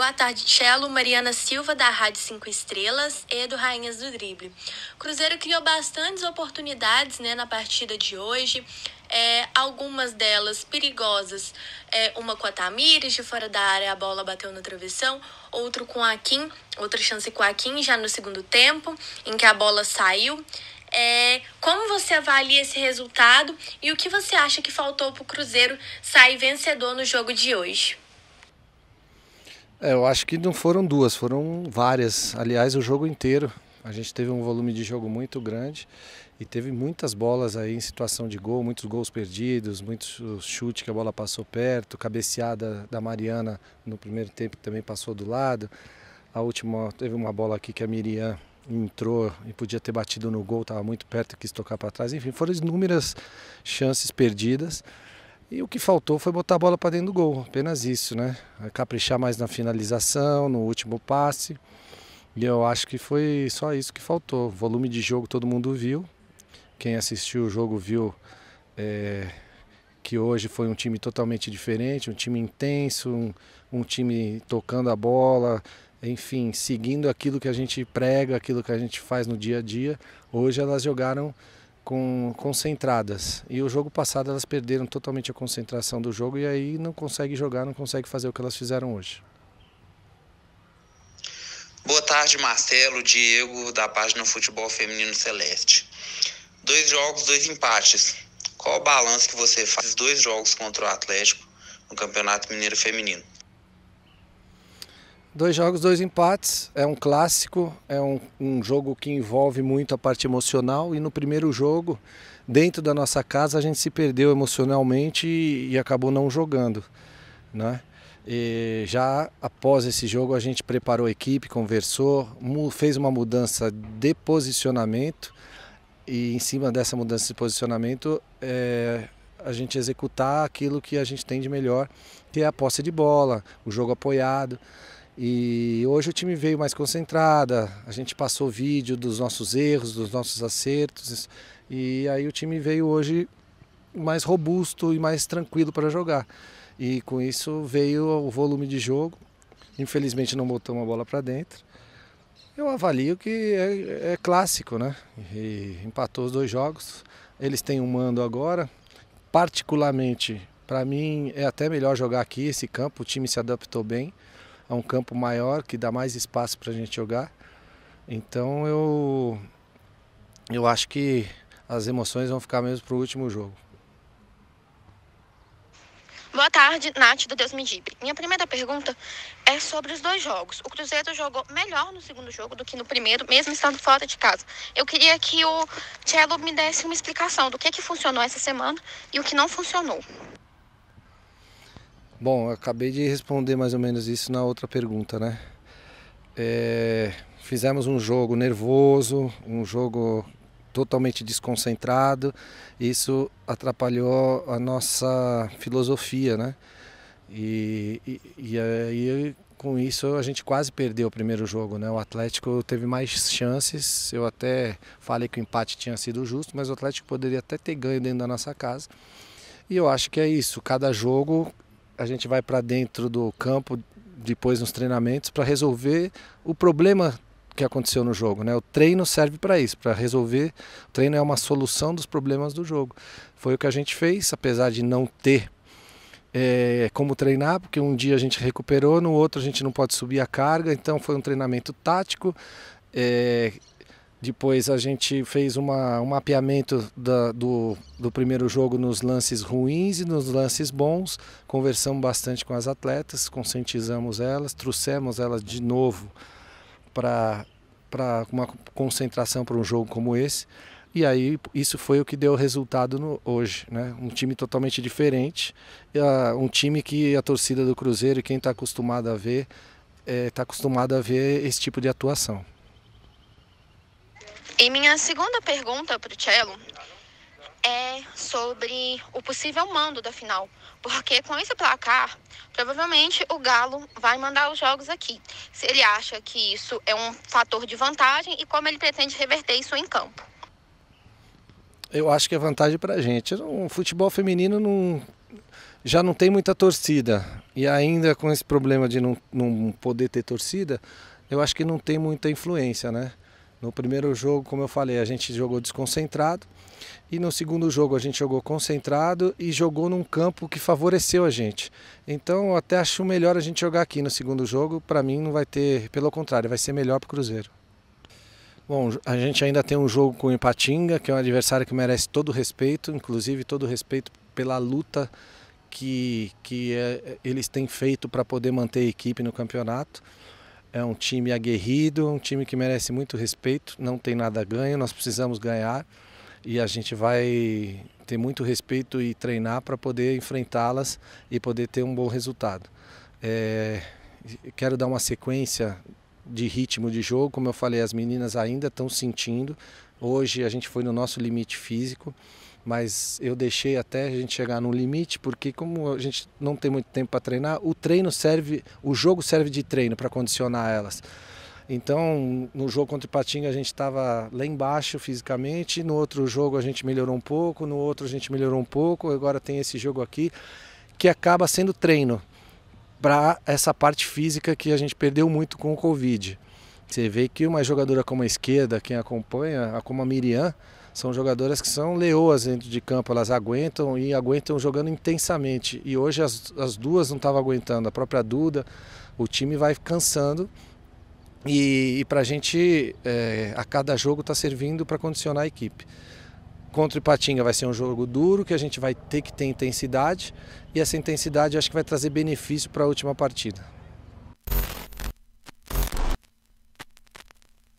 Boa tarde, Cello, Mariana Silva, da Rádio 5 Estrelas e do Rainhas do Drible. Cruzeiro criou bastantes oportunidades né, na partida de hoje. É, algumas delas perigosas. É, uma com a Tamires, de fora da área, a bola bateu na travessão. Outro com a Kim, outra chance com a Kim já no segundo tempo, em que a bola saiu. É, como você avalia esse resultado e o que você acha que faltou para o Cruzeiro sair vencedor no jogo de hoje? É, eu acho que não foram duas, foram várias. Aliás, o jogo inteiro. A gente teve um volume de jogo muito grande e teve muitas bolas aí em situação de gol, muitos gols perdidos, muitos chutes que a bola passou perto, cabeceada da Mariana no primeiro tempo que também passou do lado. A última teve uma bola aqui que a Miriam entrou e podia ter batido no gol, estava muito perto e quis tocar para trás. Enfim, foram inúmeras chances perdidas. E o que faltou foi botar a bola para dentro do gol, apenas isso, né? Caprichar mais na finalização, no último passe. E eu acho que foi só isso que faltou. Volume de jogo todo mundo viu. Quem assistiu o jogo viu é, que hoje foi um time totalmente diferente, um time intenso, um, um time tocando a bola, enfim, seguindo aquilo que a gente prega, aquilo que a gente faz no dia a dia. Hoje elas jogaram com concentradas. E o jogo passado elas perderam totalmente a concentração do jogo e aí não consegue jogar, não consegue fazer o que elas fizeram hoje. Boa tarde, Marcelo, Diego, da página Futebol Feminino Celeste. Dois jogos, dois empates. Qual o balanço que você faz dos dois jogos contra o Atlético no Campeonato Mineiro Feminino? Dois jogos, dois empates. É um clássico, é um, um, jogo que envolve muito a parte emocional. E no primeiro jogo, dentro da nossa casa, a gente se perdeu emocionalmente e, e acabou não jogando. Né? E já após esse jogo, a gente preparou a equipe, conversou, fez uma mudança de posicionamento. E em cima dessa mudança de posicionamento, é, a gente executar aquilo que a gente tem de melhor, que é a posse de bola, o jogo apoiado. E hoje o time veio mais concentrada, a gente passou vídeo dos nossos erros, dos nossos acertos, e aí o time veio hoje mais robusto e mais tranquilo para jogar. E com isso veio o volume de jogo. Infelizmente não botou uma bola para dentro. Eu avalio que é, é clássico, né? E empatou os dois jogos. Eles têm um mando agora. Particularmente, para mim, é até melhor jogar aqui esse campo. O time se adaptou bem a é um campo maior que dá mais espaço para a gente jogar. Então eu, eu acho que as emoções vão ficar mesmo para o último jogo. Boa tarde, Nath do Deus Me Minha primeira pergunta é sobre os dois jogos. O Cruzeiro jogou melhor no segundo jogo do que no primeiro, mesmo estando fora de casa. Eu queria que o Cello me desse uma explicação do que, é que funcionou essa semana e o que não funcionou. Bom, acabei de responder mais ou menos isso na outra pergunta, né? É, fizemos um jogo nervoso, um jogo totalmente desconcentrado. Isso atrapalhou a nossa filosofia, né? E, e, e, aí com isso a gente quase perdeu o primeiro jogo, né? O Atlético teve mais chances. Eu até falei que o empate tinha sido justo, mas o Atlético poderia até ter ganho dentro da nossa casa. E eu acho que é isso. Cada jogo a gente vai para dentro do campo depois nos treinamentos para resolver o problema que aconteceu no jogo, né? O treino serve para isso, para resolver. O treino é uma solução dos problemas do jogo. Foi o que a gente fez, apesar de não ter é, como treinar, porque um dia a gente recuperou, no outro a gente não pode subir a carga, então foi um treinamento tático. É, depois a gente fez uma, um mapeamento da, do, do primeiro jogo nos lances ruins e nos lances bons. Conversamos bastante com as atletas, conscientizamos elas, trouxemos elas de novo para uma concentração para um jogo como esse. E aí isso foi o que deu resultado no, hoje, né? Um time totalmente diferente, um time que a torcida do Cruzeiro, quem está acostumado a ver, está eh, é, acostumado a ver esse tipo de atuação. E minha segunda pergunta para o Cello é sobre o possível mando da final, porque com esse placar, provavelmente o Galo vai mandar os jogos aqui. Se ele acha que isso é um fator de vantagem e como ele pretende reverter isso em campo. Eu acho que é vantagem para a gente. O futebol feminino não, já não tem muita torcida e ainda com esse problema de não, não poder ter torcida, eu acho que não tem muita influência, né? No primeiro jogo, como eu falei, a gente jogou desconcentrado. E no segundo jogo a gente jogou concentrado e jogou num campo que favoreceu a gente. Então eu até acho melhor a gente jogar aqui no segundo jogo. Para mim não vai ter, pelo contrário, vai ser melhor para o Cruzeiro. Bom, a gente ainda tem um jogo com o Ipatinga, que é um adversário que merece todo respeito, inclusive todo respeito pela luta que, que é, eles têm feito para poder manter a equipe no campeonato. É um time aguerrido, um time que merece muito respeito, não tem nada a ganho, nós precisamos ganhar e a gente vai ter muito respeito e treinar para poder enfrentá-las e poder ter um bom resultado. É, quero dar uma sequência de ritmo de jogo, como eu falei, as meninas ainda estão sentindo. Hoje a gente foi no nosso limite físico mas eu deixei até a gente chegar no limite, porque como a gente não tem muito tempo para treinar, o treino serve, o jogo serve de treino para condicionar elas. Então, no jogo contra o Patinga a gente estava lá embaixo fisicamente, no outro jogo a gente melhorou um pouco, no outro a gente melhorou um pouco, agora tem esse jogo aqui que acaba sendo treino para essa parte física que a gente perdeu muito com o Covid. Você vê que uma jogadora como a esquerda, quem acompanha, como a Miriam, são jogadoras que são leoas dentro de campo, elas aguentam e aguentam jogando intensamente. E hoje as, as duas não estavam aguentando, a própria Duda, o time vai cansando. E, e para a gente, é, a cada jogo está servindo para condicionar a equipe. Contra o Ipatinga vai ser um jogo duro, que a gente vai ter que ter intensidade, e essa intensidade acho que vai trazer benefício para a última partida.